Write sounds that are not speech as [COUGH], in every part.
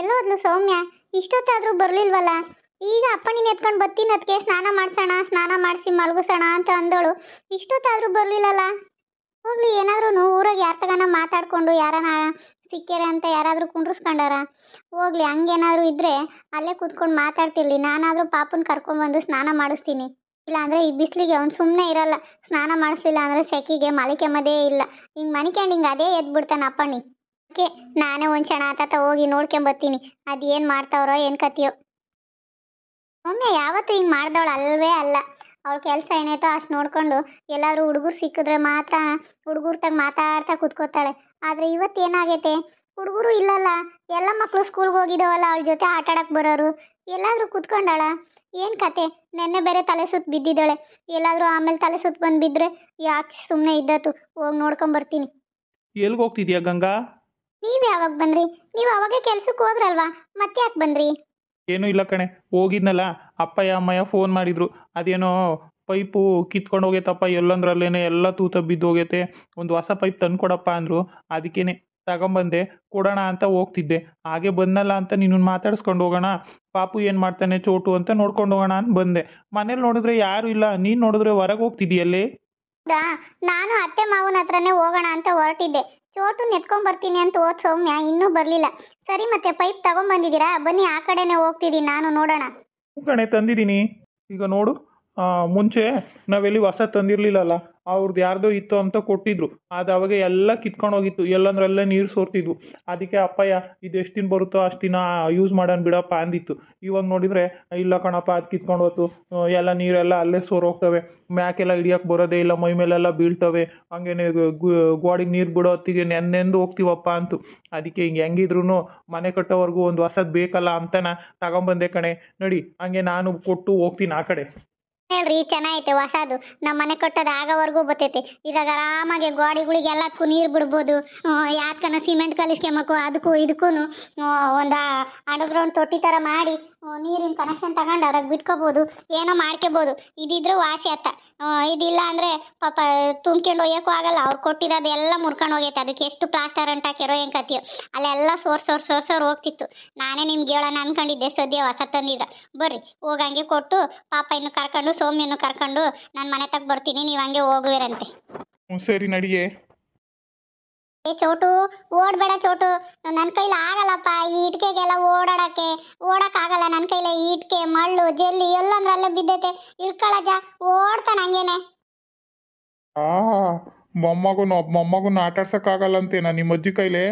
ಎಲ್ಲೋದ್ಲು ಸೌಮ್ಯ ಇಷ್ಟೊತ್ತಾದರೂ ಬರಲಿಲ್ವಲ್ಲ ಈಗ ಅಪ್ಪನಿನ ಎತ್ಕೊಂಡು ಬತ್ತೀನಿ ಅದಕ್ಕೆ ಸ್ನಾನ ಮಾಡ್ಸೋಣ ಸ್ನಾನ ಮಾಡಿಸಿ ಮಲಗಿಸೋಣ ಅಂತ ಅಂದೋಳು ಇಷ್ಟೊತ್ತಾದರೂ ಬರಲಿಲ್ಲಲ್ಲ ಹೋಗ್ಲಿ ಏನಾದ್ರೂ ಊರಾಗ ತಗನ ಮಾತಾಡಿಕೊಂಡು ಯಾರನ ಸಿಕ್ಕ್ಯಾರೆ ಅಂತ ಯಾರಾದರೂ ಕುಂಡ್ರಿಸ್ಕೊಂಡಾರ ಹೋಗ್ಲಿ ಹಂಗೇನಾದರೂ ಇದ್ದರೆ ಅಲ್ಲೇ ಕೂತ್ಕೊಂಡು ಮಾತಾಡ್ತಿರ್ಲಿ ನಾನಾದರೂ ಪಾಪನ ಕರ್ಕೊಂಡ್ಬಂದು ಸ್ನಾನ ಮಾಡಿಸ್ತೀನಿ ಇಲ್ಲಾಂದರೆ ಈ ಬಿಸಿಲಿಗೆ ಅವ್ನು ಸುಮ್ಮನೆ ಇರಲ್ಲ ಸ್ನಾನ ಮಾಡಿಸ್ಲಿಲ್ಲ ಅಂದರೆ ಸೆಕೆಗೆ ಮಲಿಕೆಮದೇ ಇಲ್ಲ ಹಿಂಗೆ ಮನಿಕೊಂಡು ಹಿಂಗೆ ಅದೇ ಎದ್ಬಿಡ್ತಾನೆ ಅಪ್ಪಣ್ಣಿ ನಾನೇ ಒಂದ್ ಕ್ಷಣ ಆತಾತ ಹೋಗಿ ನೋಡ್ಕೊಂಬತ್ತೀನಿ ಏನ್ ಮಾಡ್ತಾವ್ರೋ ಏನ್ ಕತಿಯೋ ಒಮ್ಮೆ ಯಾವತ್ತು ಹಿಂಗ್ ಮಾಡ್ದವಳು ಅಲ್ವೇ ಅಲ್ಲ ಅವಳ ಕೆಲಸ ಏನಾಯ್ತೋ ಅಷ್ಟು ನೋಡ್ಕೊಂಡು ಎಲ್ಲಾದರೂ ಹುಡುಗರು ಸಿಕ್ಕಿದ್ರೆ ಮಾತ್ರ ಹುಡುಗರ್ ತಗ ಮಾತಾಡ್ತಾ ಕುತ್ಕೋತಾಳೆ ಆದ್ರೆ ಇವತ್ತು ಏನಾಗೈತೆ ಹುಡುಗರು ಇಲ್ಲಲ್ಲ ಎಲ್ಲ ಮಕ್ಕಳು ಸ್ಕೂಲ್ಗೆ ಹೋಗಿದವಲ್ಲ ಅವಳ ಜೊತೆ ಆಟ ಆಡಕ್ ಬರೋರು ಎಲ್ಲಾದರೂ ಕೂತ್ಕೊಂಡಾಳ ಏನ್ ಕತೆ ನೆನ್ನೆ ಬೇರೆ ತಲೆ ಸುತ್ತ ಬಿದ್ದಿದ್ದಾಳೆ ಎಲ್ಲಾದರೂ ಆಮೇಲೆ ತಲೆ ಸುತ್ತ ಬಂದು ಬಿದ್ದರೆ ಯಾಕೆ ಸುಮ್ನೆ ಇದ್ದತ್ತು ಹೋಗಿ ನೋಡ್ಕೊಂಬರ್ತೀನಿ ಎಲ್ಲಿಗೆ ಹೋಗ್ತಿದ್ಯಾ ಗಂಗಾ ನೀವು ಯಾವಾಗ ಬಂದ್ರಿ ನೀವು ಅವಾಗೇ ಕೆಲ್ಸಕ್ಕೆ ಹೋದ್ರಲ್ವಾ ಮತ್ತೆ ಯಾಕೆ ಬಂದ್ರಿ ಏನೂ ಇಲ್ಲ ಕಣೆ ಹೋಗಿದ್ನಲ್ಲ ಅಪ್ಪಯ್ಯ ಅಮ್ಮಯ್ಯ ಫೋನ್ ಮಾಡಿದ್ರು ಅದೇನೋ ಪೈಪು ಕಿತ್ಕೊಂಡು ಹೋಗೈತಪ್ಪ ಎಲ್ಲಂದ್ರಲ್ಲೇನೆ ಎಲ್ಲ ತೂತ ಬಿದ್ದು ಹೋಗೈತೆ ಒಂದು ಹೊಸ ಪೈಪ್ ತಂದ್ಕೊಡಪ್ಪ ಅಂದರು ಅದಕ್ಕೇನೆ ತಗೊಂಬಂದೆ ಕೊಡೋಣ ಅಂತ ಹೋಗ್ತಿದ್ದೆ ಹಾಗೆ ಬಂದಲ್ಲ ಅಂತ ನಿನ್ನನ್ನು ಮಾತಾಡಿಸ್ಕೊಂಡು ಹೋಗೋಣ ಪಾಪು ಏನು ಮಾಡ್ತಾನೆ ಚೋಟು ಅಂತ ನೋಡ್ಕೊಂಡು ಹೋಗೋಣ ಅಂತ ಬಂದೆ ಮನೇಲಿ ನೋಡಿದ್ರೆ ಯಾರು ಇಲ್ಲ ನೀನು ನೋಡಿದ್ರೆ ಹೊರಗೆ ಹೋಗ್ತಿದ್ದೀಯಲ್ಲಿ ನಾನು ಅತ್ತೆ ಮಾವನ ಹತ್ರನೇ ಹೋಗೋಣ ಅಂತ ಹೊರಟಿದ್ದೆ ಚೋಟು ಬರ್ತೀನಿ ಅಂತ ಹೋದ್ ಸೌಮ್ಯ ಇನ್ನೂ ಬರಲಿಲ್ಲ ಸರಿ ಮತ್ತೆ ಪೈಪ್ ಬಂದಿದೀರಾ ಬನ್ನಿ ಆ ಕಡೆನೇ ಹೋಗ್ತಿದೀನಿ ನಾನು ನೋಡೋಣ ಕಣೆ ತಂದಿದೀನಿ ಈಗ ನೋಡು ಮುಂಚೆ ನಾವೆಲ್ಲಿ ಹೊಸ ತಂದಿರಲಿಲ್ಲಲ್ಲ ಅವ್ರದ್ದು ಯಾರ್ದೋ ಇತ್ತು ಅಂತ ಕೊಟ್ಟಿದ್ರು ಅದು ಅವಾಗ ಎಲ್ಲ ಕಿತ್ಕೊಂಡು ಹೋಗಿತ್ತು ಎಲ್ಲಂದ್ರಲ್ಲೇ ನೀರು ಸೋರ್ತಿದ್ವು ಅದಕ್ಕೆ ಅಪ್ಪಯ್ಯ ಇದು ಎಷ್ಟು ದಿನ ಬರುತ್ತೋ ಅಷ್ಟು ದಿನ ಯೂಸ್ ಮಾಡೋಣ ಬಿಡಪ್ಪ ಅಂದಿತ್ತು ಇವಾಗ ನೋಡಿದರೆ ಇಲ್ಲ ಕಣಪ್ಪ ಅದು ಕಿತ್ಕೊಂಡು ಹೋಯ್ತು ಎಲ್ಲ ನೀರೆಲ್ಲ ಅಲ್ಲೇ ಹೋಗ್ತವೆ ಮ್ಯಾಕೆಲ್ಲ ಹಿಡಿಯೋಕ್ಕೆ ಬರೋದೇ ಇಲ್ಲ ಮೈ ಮೇಲೆಲ್ಲ ಬೀಳ್ತವೆ ಹಂಗೇನೆ ಗೋಡಿಗೆ ನೀರು ಬಿಡೋ ಹೊತ್ತಿಗೆ ನೆನ್ನೆಂದು ಹೋಗ್ತೀವಪ್ಪ ಅಂತು ಅದಕ್ಕೆ ಹಿಂಗೆ ಹೆಂಗಿದ್ರು ಮನೆ ಕಟ್ಟೋವರೆಗೂ ಒಂದು ಹೊಸದು ಬೇಕಲ್ಲ ಅಂತನ ತಗೊಂಬಂದೆ ಕಣೆ ನಡಿ ಹಂಗೆ ನಾನು ಕೊಟ್ಟು ಹೋಗ್ತೀನಿ ಆ ಕಡೆ ಹೇಳ್ರಿ ಚೆನ್ನಾಗೈತೆ ಹೊಸದು ನಮ್ಮ ಮನೆ ಕಟ್ಟೋದು ಆಗವರೆಗೂ ಬತ್ತೈತೆ ಇದಾಗ ಆರಾಮಾಗಿ ಗೋಡೆಗಳಿಗೆ ಎಲ್ಲದಕ್ಕೂ ನೀರು ಬಿಡ್ಬೋದು ಯಾಕನ ಸಿಮೆಂಟ್ ಕಲಿಸ್ಕೊಂಬಕು ಅದಕ್ಕೂ ಇದಕ್ಕೂ ಒಂದು ಅಂಡರ್ಗ್ರೌಂಡ್ ತೊಟ್ಟಿ ತರ ಮಾಡಿ ನೀರಿನ ಕನೆಕ್ಷನ್ ತಗೊಂಡು ಅದ್ರಾಗ ಬಿಟ್ಕೋಬೋದು ಏನೋ ಮಾಡ್ಕೋಬೋದು ಇದಿದ್ರೂ ವಾಸಿ ಅತ್ತ ಇದಿಲ್ಲ ಅಂದ್ರೆ ಪಾಪ ತುಂಬ್ಕೊಂಡು ಒಯ್ಯಕ್ಕೂ ಆಗಲ್ಲ ಅವ್ರು ಕೊಟ್ಟಿರೋದು ಎಲ್ಲ ಮುರ್ಕೊಂಡು ಹೋಗೈತೆ ಅದಕ್ಕೆ ಎಷ್ಟು ಪ್ಲಾಸ್ಟರ್ ಹಾಕಿರೋ ಏನು ಕತಿಯೋ ಅಲ್ಲೆಲ್ಲ ಸೋರ್ ಸೋರ್ ಸೋರ್ ಸೋರ್ ಹೋಗ್ತಿತ್ತು ನಾನೇ ನಿಮ್ಗೆ ಹೇಳೋಣ ಅಂದ್ಕೊಂಡಿದ್ದೆ ಸದ್ಯ ಹೊಸ ತಂದಿದ್ರ ಬರ್ರಿ ಹೋಗಂಗೆ ಕೊಟ್ಟು ಪಾಪ ಇನ್ನು ಕರ್ಕೊಂಡು ಸೋಮ್ಯನು ಕರ್ಕೊಂಡು ನಾನು ಮನೆ ತಗ ಬರ್ತೀನಿ ನೀವು ಹಂಗೆ ಹೋಗುವಿರಂತೆ ಸರಿ ನಡಿಯೇ ಏ ಚೋಟು ಓಡಬೇಡ ಚೋಟು ನನ್ನ ಕೈಲಿ ಆಗಲ್ಲಪ್ಪ ಈ ಇಟ್ಕೆಗೆಲ್ಲ ಓಡಾಡಕ್ಕೆ ಓಡಕ್ಕಾಗಲ್ಲ ನನ್ನ ಕೈಲಿ ಇಟ್ಕೆ ಮಳ್ಳು ಜೆಲ್ಲಿ ಎಲ್ಲಂದ್ರಲ್ಲೇ ಬಿದ್ದೈತೆ ಇಳ್ಕೊಳಜ ಓಡ್ತಾನೆ ಹಂಗೇನೆ ಆ ಮೊಮ್ಮಗು ಮೊಮ್ಮಗುನ ಆಟಾಡ್ಸೋಕ್ಕಾಗಲ್ಲ ಅಂತೇನ ನಿಮ್ಮ ಅಜ್ಜಿ ಕೈಲಿ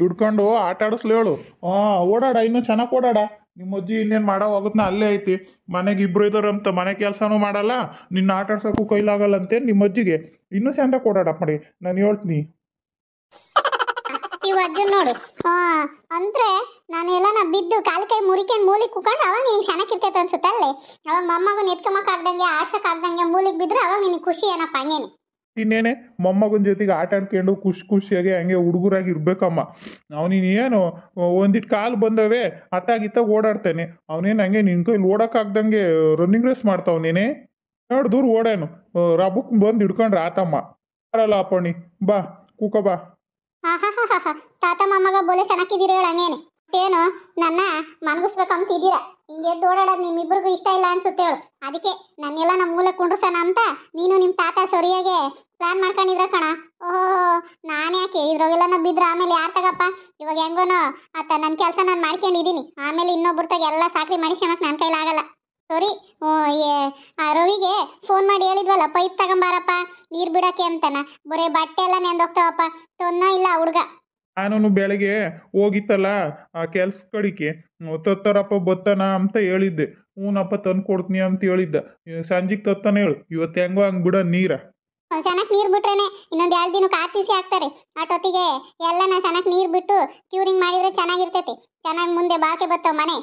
ಹಿಡ್ಕೊಂಡು ಆಟ ಹೇಳು ಹಾ ಓಡಾಡ ಇನ್ನೂ ಚೆನ್ನಾಗಿ ಓಡಾಡ ನಿಮ್ಮ ಅಜ್ಜಿ ಇನ್ನೇನು ಮಾಡೋ ಹೋಗುತ್ತಾ ಅಲ್ಲೇ ಐತಿ ಮನೆಗೆ ಇಬ್ರು ಅಂತ ಮನೆ ಕೆಲಸನೂ ಮಾಡಲ್ಲ ನಿನ್ನ ಆಟಾಡ್ಸೋಕ್ಕೂ ಕೈಲಾಗಲ್ಲ ಅಂತೇನು ನಿಮ್ಮ ಅಜ್ಜಿಗೆ ಇನ್ನೂ ಚೆಂದ ಓಡಾಡಪ್ಪ ಮಾಡಿ ನಾನು ಹೇಳ್ತೀನಿ ಅಜ್ಜನ್ ನೋಡು ಅಂದ್ರೆ ಎಲ್ಲ ನಾ ಬಿದ್ದು ಕಾಲು ಕೈ ಮುರಿಕೊಂಡು ಮೂಲಿಗೆ ಕುಕೊಂಡ್ರೆ ಅವಾಗ ನಿನಗೆ ಚೆನ್ನಾಗಿ ಅನ್ಸುತ್ತೆ ಅಲ್ಲೇ ಅವಾಗ ಮೊಮ್ಮಗನ ಎತ್ಕೊಂಬಕ್ ಆಗ್ದಂಗೆ ಆಡ್ಸಕ್ ಆಗ್ದಂಗೆ ಮೂಲಿಗೆ ಬಿದ್ರೆ ಅವಾಗ ನಿನಗೆ ಖುಷಿ ಏನಪ್ಪ ಹಂಗೇನೆ ಇನ್ನೇನೆ ಮೊಮ್ಮಗನ ಜೊತೆಗೆ ಆಟ ಆಡ್ಕೊಂಡು ಖುಷಿ ಖುಷಿಯಾಗಿ ಹಂಗೆ ಹುಡುಗರಾಗಿ ಇರ್ಬೇಕಮ್ಮ ನೀನು ಏನು ಒಂದಿಟ್ ಕಾಲು ಬಂದವೇ ಅತ್ತಾಗಿತ್ತ ಓಡಾಡ್ತಾನೆ ಅವನೇನು ಹಂಗೆ ನಿನ್ ಕೈಲಿ ಓಡೋಕ್ಕಾಗ್ದಂಗೆ ರನ್ನಿಂಗ್ ರೇಸ್ ಮಾಡ್ತಾವನೇನೆ ಎರಡು ದೂರ ಓಡೇನು ರಬ್ಬಕ್ಕೆ ಬಂದು ಹಿಡ್ಕೊಂಡ್ರೆ ಆತಮ್ಮ ಬರಲ್ಲ ಅಪ್ಪಣಿ ಬಾ ಕೂಕ ಬಾ ಹಾ ತಾತ ಮಾಮಗ ಬೋಲೆ ಚೆನ್ನಾಗಿದ್ದೀರಿ ಹೇಳಂಗೇನೆ ಏನು ನನ್ನ ಮನಗಿಸ್ಬೇಕು ಅಂತಿದ್ದೀರ ಹಿಂಗೆ ಓಡಾಡೋದು ನಿಮ್ಮಿಬ್ಬರಿಗೂ ಇಷ್ಟ ಇಲ್ಲ ಅನ್ಸುತ್ತೆ ಹೇಳು ಅದಕ್ಕೆ ನನ್ನೆಲ್ಲ ನಮ್ಮ ಮೂಲೆ ಕುಂಡ್ರಸೋಣ ಅಂತ ನೀನು ನಿಮ್ಮ ತಾತ ಸರಿಯಾಗೆ ಪ್ಲಾನ್ ಮಾಡ್ಕೊಂಡಿದ್ರ ಕಣ ಓಹೋ ನಾನು ಯಾಕೆ ಇದ್ರೊಗೆಲ್ಲ ನಾವು ಬಿದ್ರೆ ಆಮೇಲೆ ಯಾರು ತಗಪ್ಪ ಇವಾಗ ಹೆಂಗೋನೋ ಆತ ನನ್ನ ಕೆಲಸ ನಾನು ಮಾಡ್ಕೊಂಡಿದ್ದೀನಿ ಆಮೇಲೆ ಇನ್ನೊಬ್ಬರ ತಗ ಎಲ್ಲ ಸಾಕ್ರಿ ಮಾಡಿ ನನ್ನ ಕೈಲಾಗಲ್ಲ ಸರಿ ಆ ರವಿಗೆ ಫೋನ್ ಮಾಡಿ ಹೇಳಿದ್ವಲ್ಲ ಪೈಪ್ ತಗೊಂಬಾರಪ್ಪ ನೀರು ಬಿಡಕ್ಕೆ ಅಂತಾನ ಬರೇ ಬಟ್ಟೆ ಎಲ್ಲ ನೆಂದೋಗ್ತಾವಪ್ಪ ತೊನ್ನ ಇಲ್ಲ ಹುಡುಗ ನಾನು ಬೆಳಗ್ಗೆ ಹೋಗಿತ್ತಲ್ಲ ಆ ಕೆಲ್ಸ ಕಡಿಕೆ ತತ್ತಾರಪ್ಪ ಬತ್ತಾನ ಅಂತ ಹೇಳಿದ್ದೆ ಹ್ಞೂನಪ್ಪ ತಂದು ಕೊಡ್ತೀನಿ ಅಂತ ಹೇಳಿದ್ದ ಸಂಜಿಕ್ ತತ್ತಾನೆ ಹೇಳು ಇವತ್ತು ಹೆಂಗೋ ಹಂಗೆ ಬಿಡ ನೀರ ಸನಕ್ ನೀರು ಬಿಟ್ರೇನೆ ಇನ್ನೊಂದು ಎರಡು ದಿನಕ್ಕೆ ಆರ್ ಸಿ ಸಿ ಹಾಕ್ತಾರೆ ಅಟೊತ್ತಿಗೆ ಎಲ್ಲನ ಸನಕ್ ನೀರು ಬಿಟ್ಟು ಕ್ಯೂರಿಂಗ್ ಮಾಡಿದ್ರೆ ಚೆನ್ನಾಗಿರ್ತೈತಿ ಚೆನ್ನಾಗಿ ಮುಂದೆ ಬಾಕೆ ಬರ್ತಾವ ಮನೆ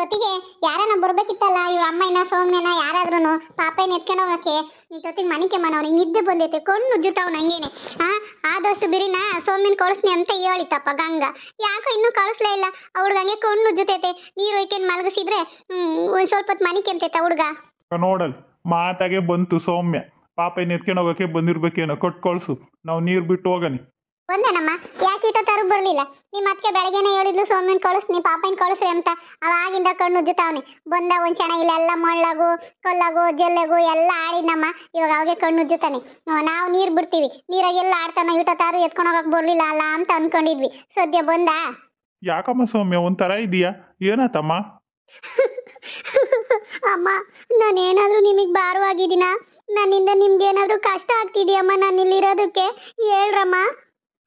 ಜೊತೆಗೆ ಯಾರನ್ನ ಬರ್ಬೇಕಿತ್ತಲ್ಲ ಇವ್ರ ಅಮ್ಮನ ಸೌಮ್ಯನ ಯಾರಾದ್ರೂ ಪಾಪಯ್ಯನ ಎತ್ಕೊಂಡು ಹೋಗಕ್ಕೆ ಈ ಜೊತೆಗೆ ಮನ ಅವ್ನಿಗೆ ನಿದ್ದೆ ಬಂದೈತೆ ಕಣ್ಣು ಉಜ್ಜುತ್ತಾವ್ ನಂಗೇನೆ ಹಾ ಆದಷ್ಟು ಬಿರಿನ ಸೋಮ್ಯನ್ ಕಳಿಸ್ನಿ ಅಂತ ಹೇಳಿತಪ್ಪ ಗಂಗ ಯಾಕೋ ಇನ್ನೂ ಕಳಿಸ್ಲೇ ಇಲ್ಲ ಅವ್ರಿಗೆ ಹಂಗೆ ಕಣ್ಣು ಉಜ್ಜುತೈತೆ ನೀರು ಒಯ್ಕೊಂಡು ಮಲಗಿಸಿದ್ರೆ ಒಂದ್ ಸ್ವಲ್ಪ ಮನಿಕೆ ಅಂತ ಕೆಮ್ತೈತೆ ಹುಡುಗ ನೋಡಲ್ ಮಾತಾಗೆ ಬಂತು ಸೌಮ್ಯ ಪಾಪ ಎತ್ಕೊಂಡು ಹೋಗೋಕೆ ಬಂದಿರ್ಬೇಕೇನೋ ಕೊಟ್ಟು ಕಳ್ಸು ನಾವು ನೀರು ಬಿಟ್ಟು ಹೋಗನಿ ಒಂದೇನಮ್ಮ ಯಾಕೆ ಇಟ್ಟೊತ್ತಾರು ಬರಲಿಲ್ಲ ನಿಮ್ಮ ಅತ್ತಿಗೆ ಬೆಳಗ್ಗೆನೇ ಹೇಳಿದ್ಲು ಸೋಮನ್ ಕಳಿಸ್ ನೀ ಪಾಪನ್ ಕಳಿಸ್ರಿ ಅಂತ ಅವಾಗಿಂದ ಕಣ್ಣು ಉಜ್ಜುತ್ತಾವನೆ ಬಂದ ಒಂದು ಇಲ್ಲ ಎಲ್ಲ ಮೊಳ್ಳಗು ಕೊಲ್ಲಗು ಜಲ್ಲೆಗು ಎಲ್ಲ ಆಡಿದ್ನಮ್ಮ ಇವಾಗ ಅವಾಗೆ ಕಣ್ಣು ಉಜ್ಜುತ್ತಾನೆ ನಾವು ನೀರು ಬಿಡ್ತೀವಿ ಎಲ್ಲ ಆಡ್ತಾನ ತಾರು ಎತ್ಕೊಂಡು ಹೋಗಕ್ಕೆ ಬರಲಿಲ್ಲ ಅಲ್ಲ ಅಂತ ಅಂದ್ಕೊಂಡಿದ್ವಿ ಸದ್ಯ ಬಂದ ಯಾಕಮ್ಮ ಸೌಮ್ಯ ಒಂಥರ ಇದೆಯಾ ಏನತ್ತಮ್ಮ [LAUGHS] ಅಮ್ಮ ನಾನು ಏನಾದರೂ ನಿಮಗೆ ಭಾರವಾಗಿದ್ದೀನಾ ನನ್ನಿಂದ ನಿಮ್ಗೆ ಏನಾದರೂ ಕಷ್ಟ ಆಗ್ತಿದೆಯಮ್ಮ ನಾನು ಇಲ್ಲಿರೋದಕ್ಕೆ ಹೇಳ್ರಮ್ಮ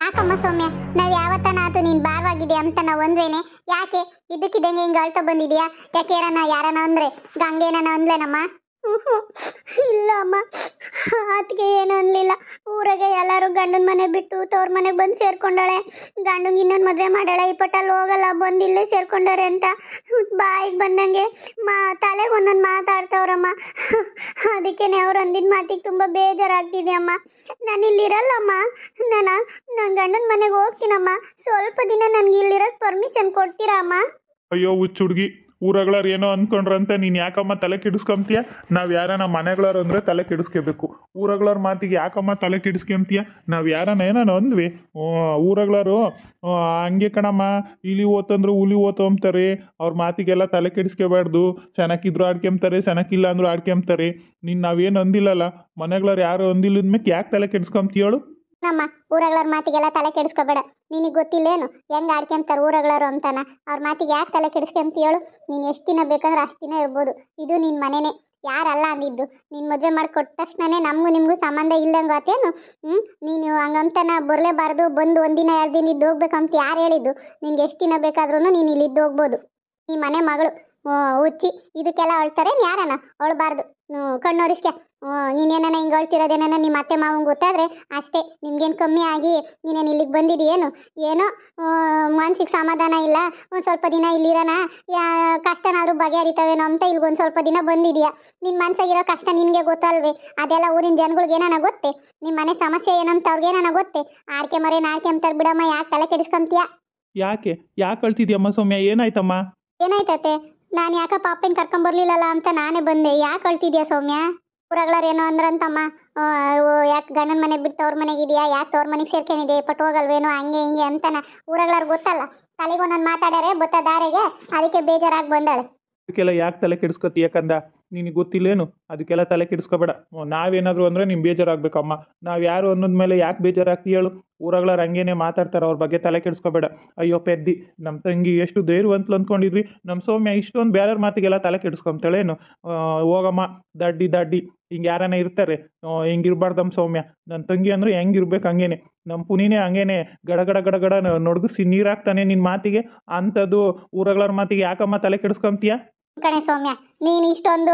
ಯಾಕಮ್ಮ ಸೌಮ್ಯ ನಾವ್ ಯಾವತ್ತನಾದ್ರೂ ನೀನ್ ಭಾರವಾಗಿದೆ ಅಂತ ನಾವು ಒಂದ್ವೇನೆ ಯಾಕೆ ಇದಕ್ಕಿದಂಗೆ ಹಿಂಗೆ ಅಳ್ತಾ ಬಂದಿದ್ಯಾ ಯಾಕೆ ಯಾರನ ಯಾರನ ಅಂದ್ರೆ ಗಂಗೇನ ಅಂದ್ಲೇನಮ್ಮ [LAUGHS] ಇಲ್ಲಮ್ಮ ಅಮ್ಮ ಅದಕ್ಕೆ ಏನು ಅನ್ಲಿಲ್ಲ ಊರಾಗೆ ಎಲ್ಲರೂ ಗಂಡನ ಮನೆ ಬಿಟ್ಟು ತವ್ರ ಮನೆಗೆ ಬಂದು ಸೇರ್ಕೊಂಡಾಳೆ ಗಂಡಂಗೆ ಇನ್ನೊಂದು ಮದುವೆ ಮಾಡಾಳೆ ಈ ಪಟ್ಟಲ್ಲಿ ಹೋಗಲ್ಲ ಬಂದು ಇಲ್ಲೇ ಸೇರ್ಕೊಂಡವ್ರೆ ಅಂತ ಬಾಯಿಗೆ ಬಂದಂಗೆ ಮಾ ತಲೆಗೆ ಒಂದೊಂದು ಮಾತಾಡ್ತವ್ರಮ್ಮ ಅದಕ್ಕೆ ಅವ್ರು ಅಂದಿನ ಮಾತಿಗೆ ತುಂಬ ಬೇಜಾರಾಗ್ತಿದೆ ಅಮ್ಮ ನಾನು ಇಲ್ಲಿರಲ್ಲಮ್ಮ ನಾನು ನನ್ನ ಗಂಡನ ಮನೆಗೆ ಹೋಗ್ತೀನಮ್ಮ ಸ್ವಲ್ಪ ದಿನ ನನಗೆ ಇಲ್ಲಿರೋಕ್ಕೆ ಪರ್ಮಿಷನ್ ಕೊಡ್ತೀರಾ ಅಮ್ಮ ಅಯ್ಯೋ ಹುಚ್ಚುಡ್ಗಿ ಊರಗಳವ್ರು ಏನೋ ಅನ್ಕೊಂಡ್ರಂತೆ ನೀನ್ ಯಾಕಮ್ಮ ತಲೆ ಕೆಡಿಸ್ಕೊಂತೀಯ ನಾವು ಯಾರ ನಮ್ಮ ಮನೆಗಳವ್ರು ತಲೆ ಕೆಡಿಸ್ಕೋಬೇಕು ಊರಗಳವ್ರ ಮಾತಿಗೆ ಯಾಕಮ್ಮ ತಲೆ ಕೆಡಿಸ್ಕೊಂತೀಯ ನಾವು ಯಾರನ್ನ ಏನೋ ಅಂದ್ವಿ ಊರಗಳವರು ಹಂಗೆ ಕಣಮ್ಮ ಇಲಿ ಓತಂದ್ರು ಹುಲಿ ಓತೊಂಬ್ತಾರೆ ಅವ್ರ ಮಾತಿಗೆಲ್ಲ ತಲೆ ಕೆಡಿಸ್ಕೋಬಾರ್ದು ಚೆನ್ನಾಗಿದ್ರು ಆಡ್ಕೊಂಬ್ತಾರೆ ಚೆನ್ನಾಗಿಲ್ಲ ಅಂದ್ರು ಆಡ್ಕೊಂಬ್ತಾರೆ ನೀನು ನಾವೇನು ಅಂದಿಲ್ಲಲ್ಲ ಮನೆಗಳವ್ರು ಯಾರು ಅಂದಿಲ್ಲದ್ಮೇಕ್ ಯಾಕೆ ತಲೆ ಕೆಡಿಸ್ಕೊಂತೀಯಳು ನಮ್ಮ ಮಾತಿಗೆಲ್ಲ ತಲೆ ಕೆಡಿಸ್ಕೋಬೇಡ ನಿನಗೆ ಗೊತ್ತಿಲ್ಲೇನು ಹೆಂಗೆ ಆಡ್ಕೊಂತಾರೆ ಊರಗಳರು ಅಂತಾನ ಅವ್ರ ಮಾತಿಗೆ ಯಾಕೆ ತಲೆ ಕೆಡಿಸ್ಕೊಂತೀಯಳು ನೀನು ಎಷ್ಟು ದಿನ ಬೇಕಂದ್ರೆ ಅಷ್ಟು ದಿನ ಇರ್ಬೋದು ಇದು ನಿನ್ನ ಮನೆನೇ ಯಾರಲ್ಲ ಅಂದಿದ್ದು ನೀನು ಮದುವೆ ಮಾಡಿ ತಕ್ಷಣನೇ ನಮಗೂ ನಿಮಗೂ ಸಂಬಂಧ ಇಲ್ಲಂಗೆ ಆತೇನು ಹ್ಞೂ ನೀನು ಹಂಗಂತನ ಬರಲೇಬಾರ್ದು ಬಂದು ಒಂದಿನ ಎರಡು ದಿನ ಇದ್ದು ಹೋಗ್ಬೇಕಂತ ಯಾರು ಹೇಳಿದ್ದು ನಿನ್ಗೆ ಎಷ್ಟು ದಿನ ಬೇಕಾದ್ರೂ ನೀನು ಇಲ್ಲಿ ಇದ್ದು ಹೋಗ್ಬೋದು ನೀ ಮನೆ ಮಗಳು ಹುಚ್ಚಿ ಇದಕ್ಕೆಲ್ಲ ಅಳ್ತಾರೆ ಯಾರನ ಅಳಬಾರ್ದು ಕಣ್ಣೋರಿಸ್ಕೆ ನೀನೇನ ಹಿಂಗೆ ಹೇಳ್ತಿರೋದೇನ ನಿಮ್ಮ ಅತ್ತೆ ಮಾವಂಗೆ ಗೊತ್ತಾದರೆ ಅಷ್ಟೇ ನಿಮ್ಗೇನು ಕಮ್ಮಿ ಆಗಿ ನೀನೇನು ಇಲ್ಲಿಗೆ ಏನು ಏನೋ ಮನ್ಸಿಗೆ ಸಮಾಧಾನ ಇಲ್ಲ ಒಂದು ಸ್ವಲ್ಪ ದಿನ ಇಲ್ಲಿರೋಣ ಯಾ ಕಷ್ಟನಾದರೂ ಬಗೆಹರಿತಾವೇನೋ ಅಂತ ಇಲ್ಲಿಗೆ ಒಂದು ಸ್ವಲ್ಪ ದಿನ ಬಂದಿದೀಯಾ ನಿನ್ನ ಮನಸ್ಸಾಗಿರೋ ಕಷ್ಟ ನಿನಗೆ ಗೊತ್ತಲ್ವೇ ಅದೆಲ್ಲ ಊರಿನ ಜನಗಳಿಗೆ ಏನಾನ ಗೊತ್ತೆ ನಿಮ್ಮ ಮನೆ ಸಮಸ್ಯೆ ಏನಂತ ಅವ್ರಿಗೆ ಏನಾನ ಗೊತ್ತೆ ಆಡ್ಕೆ ಮರೇನು ಆರ್ಕೆ ಅಂತಾರೆ ಬಿಡಮ್ಮ ಯಾಕೆ ತಲೆ ಕೆಡಿಸ್ಕೊಂತೀಯ ಯಾಕೆ ಯಾಕೆ ಅಳ್ತಿದ್ಯಮ್ಮ ಸೌಮ್ಯ ಏನಾಯ್ತಮ್ಮ ಏನಾಯ್ತತೆ ನಾನು ಯಾಕೆ ಪಾಪನ್ ಕರ್ಕೊಂಬರ್ಲಿಲ್ಲಲ್ಲ ಅಂತ ನಾನೇ ಬಂದೆ ಯಾಕೆ ಅಳ್ತಿದ್ಯಾ ಸೌಮ್ಯ ಏನೋ ಅಂದ್ರಂತಮ್ಮ ಯಾಕೆ ಗಂಡನ ಮನೆಗೆ ಬಿಟ್ಟು ತವ್ರ ಮನೆಗೆ ಇದೆಯಾ ಯಾಕೆ ತವ್ರ ಮನೆಗೆ ಸೇರ್ಕೊಂಡಿದೆ ಪಟ್ಟು ಹೋಗಲ್ವೇನೋ ಹಂಗೆ ಹಿಂಗೆ ಅಂತಾನ ಊರಗಳರ್ ಗೊತ್ತಲ್ಲ ತಲೆಗೆ ಒಂದೊಂದು ಮಾತಾಡ್ಯಾರೆ ಬತ್ತ ದಾರಿಗೆ ಅದಕ್ಕೆ ಬೇಜಾರಾಗಿ ಬಂದಾಳೆ ಯಾಕೆ ತಲೆ ನಿನಗೆ ಗೊತ್ತಿಲ್ಲೇನು ಅದಕ್ಕೆಲ್ಲ ತಲೆ ಕೆಡಿಸ್ಕೋಬೇಡ ನಾವೇನಾದರೂ ಅಂದರೆ ನಿಮ್ಮ ಬೇಜಾರಾಗಬೇಕಮ್ಮ ನಾವು ಯಾರು ಅನ್ನೋದ ಮೇಲೆ ಯಾಕೆ ಬೇಜಾರಾಗ್ತಿ ಹೇಳು ಊರಗಳರ ಹಂಗೇನೆ ಮಾತಾಡ್ತಾರೆ ಅವ್ರ ಬಗ್ಗೆ ತಲೆ ಕೆಡಿಸ್ಕೋಬೇಡ ಅಯ್ಯೋ ಪೆದ್ದಿ ನಮ್ಮ ತಂಗಿ ಎಷ್ಟು ಅಂತ ಅಂದ್ಕೊಂಡಿದ್ವಿ ನಮ್ಮ ಸೌಮ್ಯ ಇಷ್ಟೊಂದು ಬೇರೆಯವ್ರ ಮಾತಿಗೆಲ್ಲ ತಲೆ ಏನು ಹೋಗಮ್ಮ ದಡ್ಡಿ ದಡ್ಡಿ ಹಿಂಗೆ ಯಾರನ್ನ ಇರ್ತಾರೆ ನಮ್ಮ ಸೌಮ್ಯ ನನ್ನ ತಂಗಿ ಅಂದರೆ ಹೆಂಗಿರ್ಬೇಕು ಹಂಗೇನೆ ನಮ್ಮ ಪುನಿನೇ ಹಂಗೇನೆ ಗಡಗಡ ಗಡಗಡ ನೀರು ಹಾಕ್ತಾನೆ ನಿನ್ನ ಮಾತಿಗೆ ಅಂಥದ್ದು ಊರಗಳವ್ರ ಮಾತಿಗೆ ಯಾಕಮ್ಮ ತಲೆ ಕೆಡಿಸ್ಕೊಂತೀಯ ಕಣೆ ಸೌಮ್ಯ ನೀನು ಇಷ್ಟೊಂದು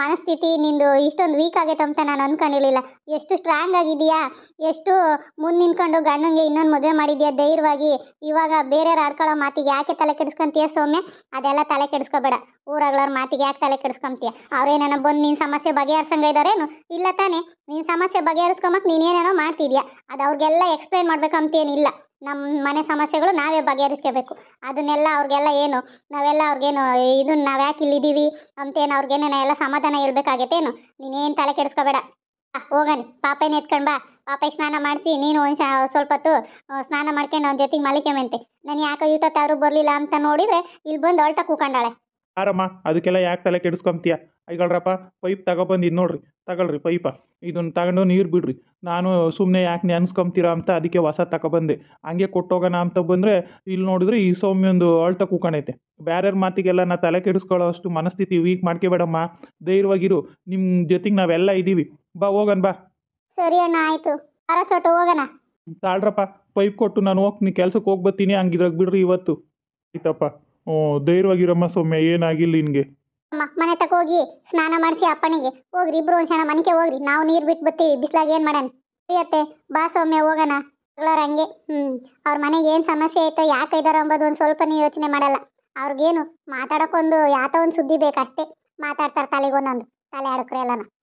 ಮನಸ್ಥಿತಿ ನಿಂದು ಇಷ್ಟೊಂದು ವೀಕ್ ಆಗೈತೆ ಅಂತ ನಾನು ಅಂದ್ಕೊಂಡಿರಲಿಲ್ಲ ಎಷ್ಟು ಸ್ಟ್ರಾಂಗ್ ಆಗಿದೆಯಾ ಎಷ್ಟು ಮುಂದೆ ನಿಂತ್ಕೊಂಡು ಗಂಡಂಗೆ ಇನ್ನೊಂದು ಮದುವೆ ಮಾಡಿದ್ಯಾ ಧೈರ್ಯವಾಗಿ ಇವಾಗ ಬೇರೆಯವ್ರು ಆಡ್ಕೊಳ್ಳೋ ಮಾತಿಗೆ ಯಾಕೆ ತಲೆ ಕೆಡಿಸ್ಕೊಂತೀಯ ಸೌಮ್ಯ ಅದೆಲ್ಲ ತಲೆ ಕೆಡಿಸ್ಕೋಬೇಡ ಊರಾಗಳವ್ರ ಮಾತಿಗೆ ಯಾಕೆ ತಲೆ ಕೆಡಿಸ್ಕೊಂತೀಯ ಅವ್ರೇನೇನ ಬಂದು ನಿನ್ನ ಸಮಸ್ಯೆ ಬಗೆಹರಿಸಂಗ ಇದ್ದಾರೇನು ಇಲ್ಲ ತಾನೇ ನಿನ್ನ ಸಮಸ್ಯೆ ಬಗೆಹರಿಸ್ಕೊಂಬಕ್ಕೆ ನೀನೇನೇನೋ ಮಾಡ್ತಿದ್ಯಾ ಅದು ಅವ್ರಿಗೆಲ್ಲ ಎಕ್ಸ್ಪ್ಲೈನ್ ಮಾಡ್ಬೇಕಂತೇನಿಲ್ಲ ನಮ್ಮ ಮನೆ ಸಮಸ್ಯೆಗಳು ನಾವೇ ಬಗೆಹರಿಸ್ಕೋಬೇಕು ಅದನ್ನೆಲ್ಲ ಅವ್ರಿಗೆಲ್ಲ ಏನು ನಾವೆಲ್ಲ ಅವ್ರಿಗೇನು ಇದನ್ನ ನಾವು ಯಾಕೆ ಇಲ್ಲಿದ್ದೀವಿ ಅಂತೇನು ಅವ್ರಿಗೇನೇನೋ ಎಲ್ಲ ಸಮಾಧಾನ ಹೇಳ್ಬೇಕಾಗೈತೇನು ನೀನೇನು ತಲೆ ಕೆಡಿಸ್ಕೋಬೇಡ ಹೋಗನಿ ಪಾಪೇನ ಎತ್ಕೊಂಡ್ ಬಾ ಪಾಪೆಗೆ ಸ್ನಾನ ಮಾಡಿಸಿ ನೀನು ಒಂದು ಸ್ವಲ್ಪ ಹೊತ್ತು ಸ್ನಾನ ಮಾಡ್ಕೊಂಡು ಅವ್ನ ಜೊತೆಗೆ ಮಲಿಕೆಮೆಂತೆ ನಾನು ಯಾಕೆ ಯೂಟತ್ತಾರು ಬರಲಿಲ್ಲ ಅಂತ ನೋಡಿದರೆ ಇಲ್ಲಿ ಬಂದು ಹೊಲ್ಟ ಕೂಕೊಂಡಾಳೆ ಯಾರಮ್ಮ ಅದಕ್ಕೆಲ್ಲ ಯಾಕೆ ತಲೆ ಕೆಡಿಸ್ಕೊಂತೀಯ ಐಗಳ್ರಪ್ಪ ಪೈಪ್ ತಗೊ ನೋಡ್ರಿ ನೋಡಿರಿ ತಗೊಳ್ರಿ ಪೈಪ ಇದನ್ನು ತಗೊಂಡು ನೀರು ಬಿಡ್ರಿ ನಾನು ಸುಮ್ಮನೆ ಯಾಕೆ ನೆನ್ಸ್ಕೊಂತೀರ ಅಂತ ಅದಕ್ಕೆ ಹೊಸ ತಗೊಬಂದೆ ಹಂಗೆ ಕೊಟ್ಟೋಗೋಣ ಅಂತ ಬಂದರೆ ಇಲ್ಲಿ ನೋಡಿದ್ರೆ ಈ ಒಂದು ಅಳ್ತ ಕೂಕಣೈತೆ ಬೇರೆಯವ್ರ ಮಾತಿಗೆಲ್ಲ ನಾ ತಲೆ ಕೆಡಿಸ್ಕೊಳ್ಳೋ ಅಷ್ಟು ಮನಸ್ಥಿತಿ ವೀಕ್ ಬೇಡಮ್ಮ ಧೈರ್ಯವಾಗಿರು ನಿಮ್ಮ ಜೊತೆಗೆ ನಾವೆಲ್ಲ ಇದ್ದೀವಿ ಬಾ ಹೋಗನ್ ಬಾ ಸರಿ ಅಣ್ಣ ಆಯಿತು ಚೋಟು ಹೋಗೋಣ ತಾಳ್ರಪ್ಪ ಪೈಪ್ ಕೊಟ್ಟು ನಾನು ಹೋಗ್ತೀನಿ ಕೆಲಸಕ್ಕೆ ಹೋಗಿ ಬರ್ತೀನಿ ಹಂಗಿದ್ರಾಗ ಬಿಡ್ರಿ ಇವತ್ತು ಆಯ್ತಪ್ಪ ಹ್ಞೂ ಧೈರ್ಯವಾಗಿರಮ್ಮ ಸೌಮ್ಯ ಏನಾಗಿಲ್ಲ ನಿನಗೆ ಅಮ್ಮ ಮನೆ ತಕ ಹೋಗಿ ಸ್ನಾನ ಮಾಡಿಸಿ ಅಪ್ಪನಿಗೆ ಹೋಗ್ರಿ ಇಬ್ರು ಒಂದ್ಸಣ ಮನೆಗೆ ಹೋಗ್ರಿ ನಾವು ನೀರು ಬಿಟ್ಟು ಬತ್ತೀವಿ ಬಿಸ್ಲಾಗ ಏನು ಮಾಡೋಣ ಅತ್ತೆ ಬಾ ಸೌಮ್ಯ ಹೋಗೋಣ ಮಗಳವ್ರು ಹಂಗೆ ಹ್ಞೂ ಅವ್ರ ಮನೆಗೆ ಏನು ಸಮಸ್ಯೆ ಐತೋ ಯಾಕೆ ಇದ್ದಾರೋ ಅಂಬೋದು ಒಂದು ಸ್ವಲ್ಪನೇ ಯೋಚನೆ ಮಾಡಲ್ಲ ಅವ್ರಿಗೇನು ಮಾತಾಡೋಕ್ಕೊಂದು ಯಾತೋ ಒಂದು ಸುದ್ದಿ ಬೇಕಷ್ಟೇ ಮಾತಾಡ್ತಾರೆ ಒಂದೊಂದು ತಲೆ ಆಡಕ್ರೆ ಎಲ್ಲನ